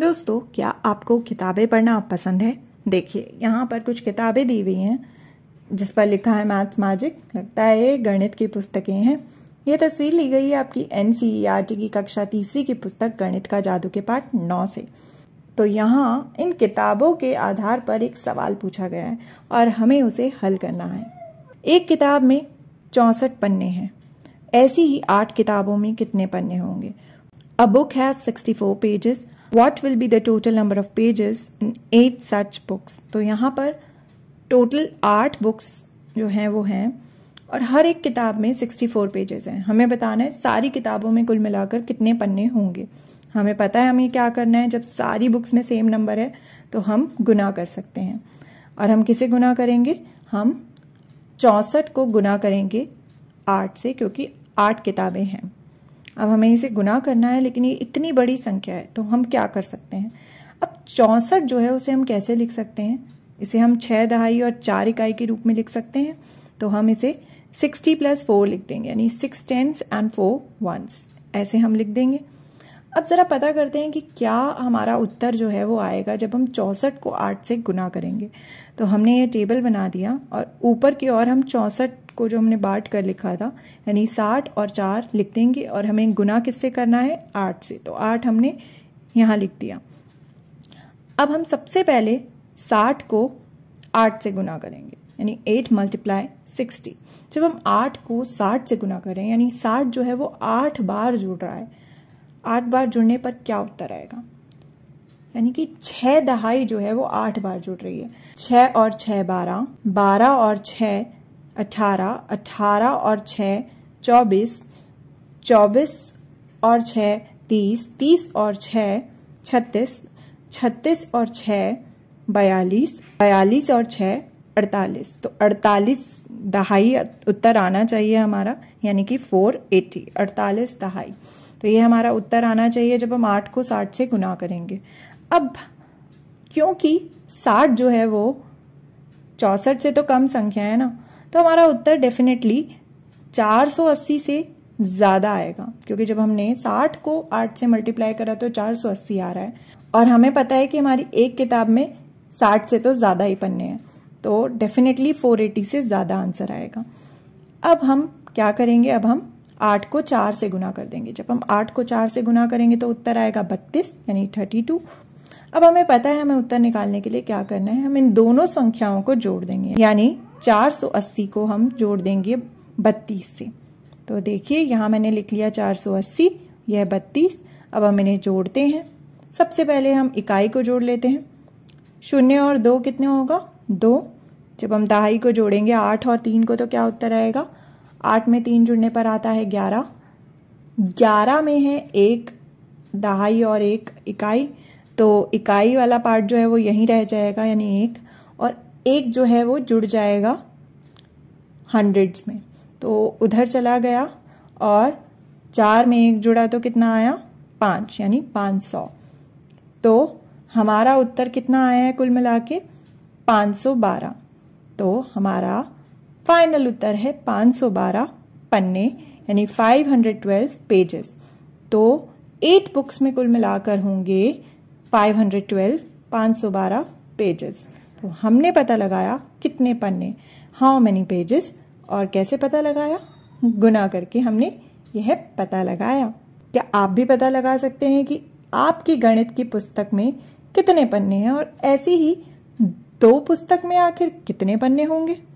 दोस्तों क्या आपको किताबें पढ़ना पसंद है देखिए यहाँ पर कुछ किताबें दी हुई हैं जिस पर लिखा है मैथ्स मैजिक लगता है गणित की पुस्तकें हैं ये तस्वीर ली गई है आपकी एन की कक्षा तीसरी की पुस्तक गणित का जादू के पाठ नौ से तो यहाँ इन किताबों के आधार पर एक सवाल पूछा गया है और हमें उसे हल करना है एक किताब में चौंसठ पन्ने हैं ऐसी ही आठ किताबों में कितने पन्ने होंगे a book has sixty four pages what will be the total number of pages in eight such books तो यहाँ पर टोटल आठ बुक्स जो हैं वो हैं और हर एक किताब में सिक्सटी फोर पेजेस हैं हमें बताना है सारी किताबों में कुल मिलाकर कितने पन्ने होंगे हमें पता है हमें क्या करना है जब सारी बुक्स में सेम नंबर है तो हम गुना कर सकते हैं और हम किसे गुना करेंगे हम चौंसठ को गुना करेंगे आठ से क्योंकि आठ किताबें हैं अब हमें इसे गुना करना है लेकिन ये इतनी बड़ी संख्या है तो हम क्या कर सकते हैं अब चौंसठ जो है उसे हम कैसे लिख सकते हैं इसे हम छः दहाई और चार इकाई के रूप में लिख सकते हैं तो हम इसे सिक्सटी प्लस फोर लिख देंगे यानी six tens and four ones ऐसे हम लिख देंगे अब ज़रा पता करते हैं कि क्या हमारा उत्तर जो है वो आएगा जब हम चौंसठ को आठ से गुना करेंगे तो हमने ये टेबल बना दिया और ऊपर की ओर हम चौंसठ को जो हमने बांट कर लिखा था यानी साठ और चार लिख देंगे और हमें गुना किससे करना है आठ से तो आठ हमने यहाँ लिख दिया अब हम सबसे पहले साठ को आठ से गुना करेंगे यानी एट मल्टीप्लाई सिक्सटी जब हम आठ को साठ से गुना करें यानी साठ जो है वो आठ बार जुड़ रहा है आठ बार जुड़ने पर क्या उत्तर आएगा यानी कि छ दहाई जो है वो आठ बार जुड़ रही है छ और छह बारह बारह और छ अठारह अठारह और छ चौबीस चौबीस और छ तीस तीस और छ छत्तीस छत्तीस और छ बयालीस बयालीस और छ अड़तालीस तो अड़तालीस दहाई उत्तर आना चाहिए हमारा यानी कि फोर एटी अड़तालीस दहाई तो ये हमारा उत्तर आना चाहिए जब हम आठ को साठ से गुना करेंगे अब क्योंकि साठ जो है वो चौसठ से तो कम संख्या है ना तो हमारा उत्तर डेफिनेटली 480 से ज़्यादा आएगा क्योंकि जब हमने 60 को 8 से मल्टीप्लाई करा तो 480 आ रहा है और हमें पता है कि हमारी एक किताब में 60 से तो ज़्यादा ही पन्ने हैं तो डेफिनेटली 480 से ज़्यादा आंसर आएगा अब हम क्या करेंगे अब हम आठ को चार से गुना कर देंगे जब हम आठ को चार से गुना करेंगे तो उत्तर आएगा बत्तीस यानी थर्टी टू अब हमें पता है हमें उत्तर निकालने के लिए क्या करना है हम इन दोनों संख्याओं को जोड़ देंगे यानी 480 को हम जोड़ देंगे 32 से तो देखिए यहाँ मैंने लिख लिया 480 यह 32 अब हम इन्हें जोड़ते हैं सबसे पहले हम इकाई को जोड़ लेते हैं शून्य और दो कितने होगा दो जब हम दहाई को जोड़ेंगे आठ और तीन को तो क्या उत्तर आएगा आठ में तीन जुड़ने पर आता है ग्यारह ग्यारह में है एक दहाई और एक इकाई तो इकाई वाला पार्ट जो है वो यहीं रह जाएगा यानी एक और एक जो है वो जुड़ जाएगा हंड्रेड्स में तो उधर चला गया और चार में एक जुड़ा तो कितना आया पाँच यानी पाँच सौ तो हमारा उत्तर कितना आया है कुल मिला के पाँच सौ बारह तो हमारा फाइनल उत्तर है 512 पन्ने यानी 512 पेजेस तो एट बुक्स में कुल मिलाकर होंगे 512 512 पेजेस तो हमने पता लगाया कितने पन्ने हाउ मैनी पेजेस और कैसे पता लगाया गुना करके हमने यह पता लगाया क्या आप भी पता लगा सकते हैं कि आपकी गणित की पुस्तक में कितने पन्ने हैं और ऐसी ही दो पुस्तक में आखिर कितने पन्ने होंगे